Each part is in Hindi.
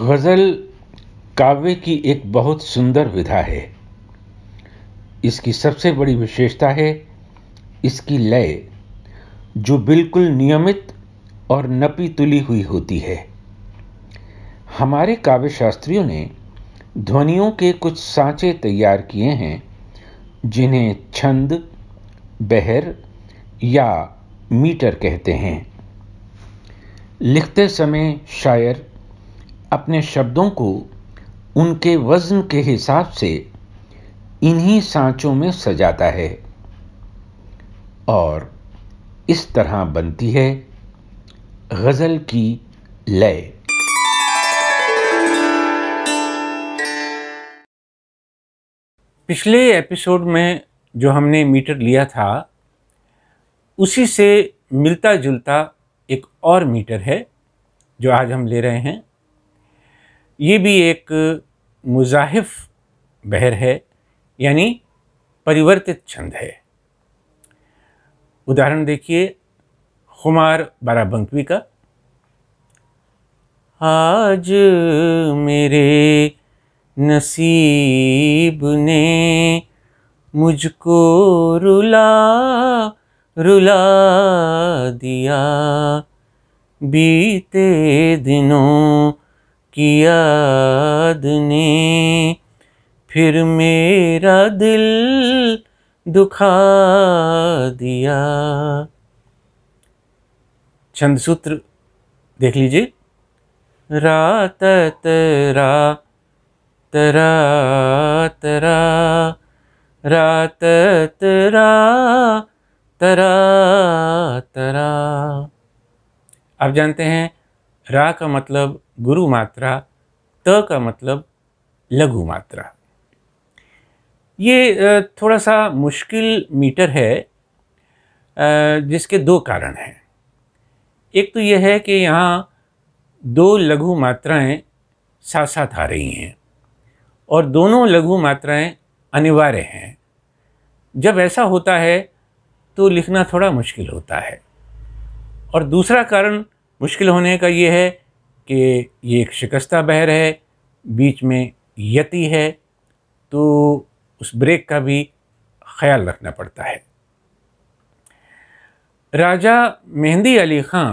गज़ल काव्य की एक बहुत सुंदर विधा है इसकी सबसे बड़ी विशेषता है इसकी लय जो बिल्कुल नियमित और नपी तुली हुई होती है हमारे काव्य शास्त्रियों ने ध्वनियों के कुछ सांचे तैयार किए हैं जिन्हें छंद बहर या मीटर कहते हैं लिखते समय शायर अपने शब्दों को उनके वज़न के हिसाब से इन्हीं सांचों में सजाता है और इस तरह बनती है गज़ल की लय पिछले एपिसोड में जो हमने मीटर लिया था उसी से मिलता जुलता एक और मीटर है जो आज हम ले रहे हैं ये भी एक मुजाहिफ बहर है यानी परिवर्तित छंद है उदाहरण देखिए खुमार बंकवी का आज मेरे नसीब ने मुझको रुला रुला दिया बीते दिनों की याद ने फिर मेरा दिल दुखा दिया छंद सूत्र देख लीजिए रा तरा तरा तरा रा तरा तरा तरा आप जानते हैं रा का मतलब गुरु मात्रा त का मतलब लघु मात्रा ये थोड़ा सा मुश्किल मीटर है जिसके दो कारण हैं एक तो यह है कि यहाँ दो लघु मात्राएं साथ साथ आ रही हैं और दोनों लघु मात्राएं अनिवार्य हैं जब ऐसा होता है तो लिखना थोड़ा मुश्किल होता है और दूसरा कारण मुश्किल होने का ये है कि ये एक शिकस्ता बहर है बीच में यति है तो उस ब्रेक का भी ख्याल रखना पड़ता है राजा मेहंदी अली खां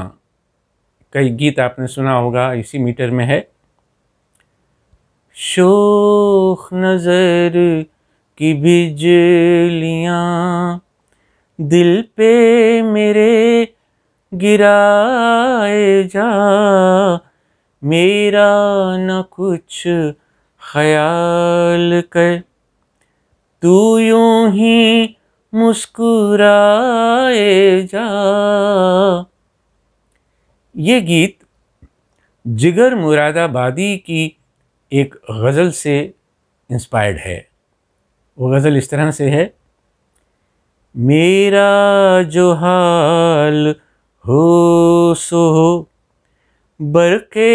का गीत आपने सुना होगा इसी मीटर में है शोख नज़र की बिजलियाँ दिल पे मेरे गिराए जा मेरा न कुछ ख्याल कर तू यूं ही मुस्कुराए जा ये गीत जिगर मुरादाबादी की एक गज़ल से इंस्पायर्ड है वो गज़ल इस तरह से है मेरा जो हाल हो सो हो के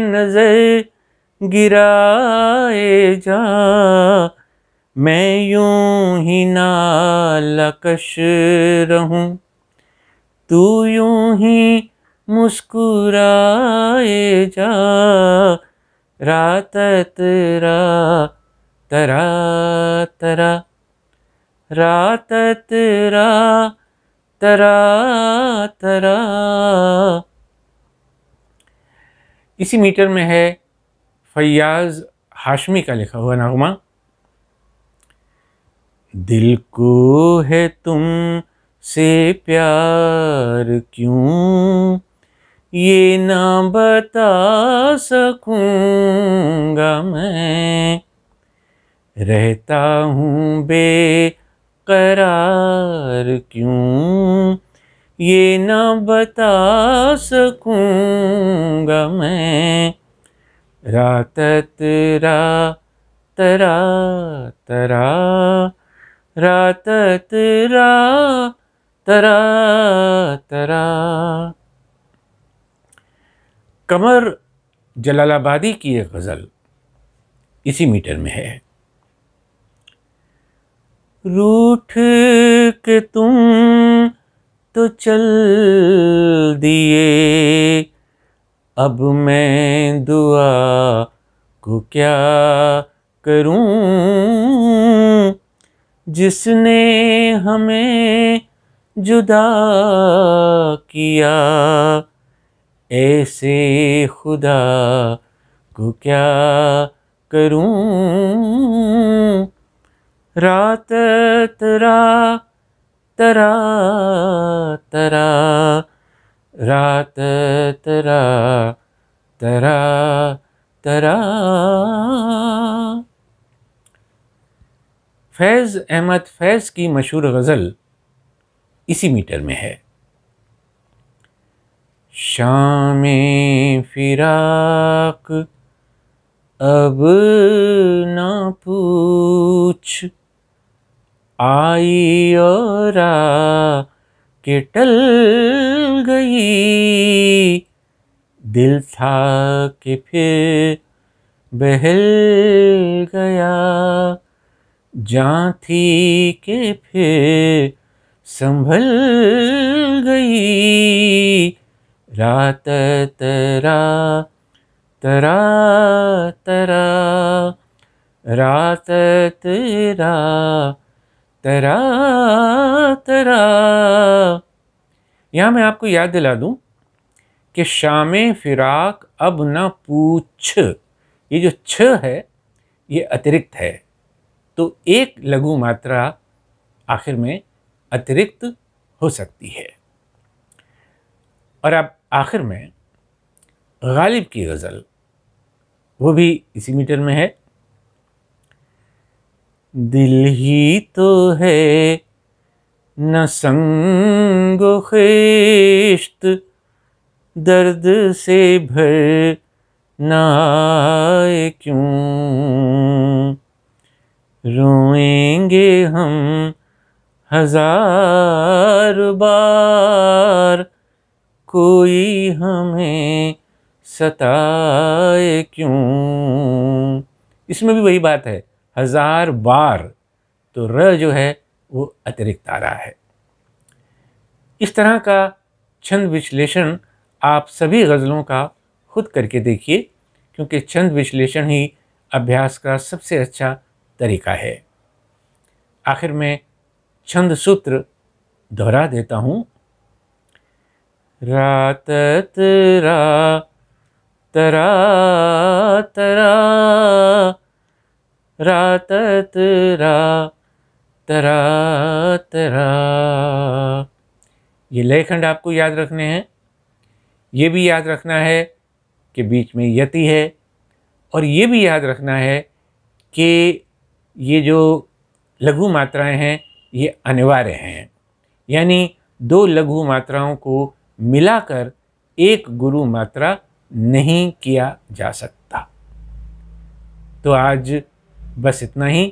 नज़र गिराए जा मैं यूं ही नालकश रहूं तू यूं ही मुस्कुराए जा रात तेरा तरा तरा रात तेरा तरा तरा इसी मीटर में है फयाज हाशमी का लिखा हुआ नगमा दिल को है तुम से प्यार क्यों ये ना बता सकूंगा मैं रहता हूँ बे करार क्यों ये ना बता सकूंगा मैं रात तेरा तरा तरा रात तेरा तरा तरा कमर जलालाबादी की एक गज़ल इसी मीटर में है रूठ के तुम तो चल दिए अब मैं दुआ को क्या करूं जिसने हमें जुदा किया ऐसे खुदा को क्या करूं रात तरा तरा तरा रात तरा तरा तरा फैज़ अहमद फैज़ की मशहूर गज़ल इसी मीटर में है शाम फिराक अब ना पूछ आई और के टल गई दिल था कि फिर बहल गया जा थी के फिर संभल गई रात तरा तरा तरा रात तेरा तरा तरा यहाँ मैं आपको याद दिला दूँ कि शाम फिराक अब न पूछ ये जो छ है ये अतिरिक्त है तो एक लघु मात्रा आखिर में अतिरिक्त हो सकती है और अब आखिर में गालिब की गज़ल वो भी इसी मीटर में है दिल ही तो है न संग खेष्ट दर्द से भर न आए क्यों रोएंगे हम हजार बार कोई हमें सताए क्यों इसमें भी वही बात है हज़ार बार तो र जो है वो अतिरिक्त आ रहा है इस तरह का छंद विश्लेषण आप सभी गज़लों का खुद करके देखिए क्योंकि छंद विश्लेषण ही अभ्यास का सबसे अच्छा तरीका है आखिर में छंद सूत्र दोहरा देता हूँ रात तरा तरा तरा रा तत रा तरा तरा ये लेखंड आपको याद रखने हैं ये भी याद रखना है कि बीच में यति है और ये भी याद रखना है कि ये जो लघु मात्राएं हैं ये अनिवार्य हैं यानी दो लघु मात्राओं को मिलाकर एक गुरु मात्रा नहीं किया जा सकता तो आज बस इतना ही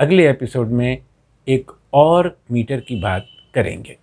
अगले एपिसोड में एक और मीटर की बात करेंगे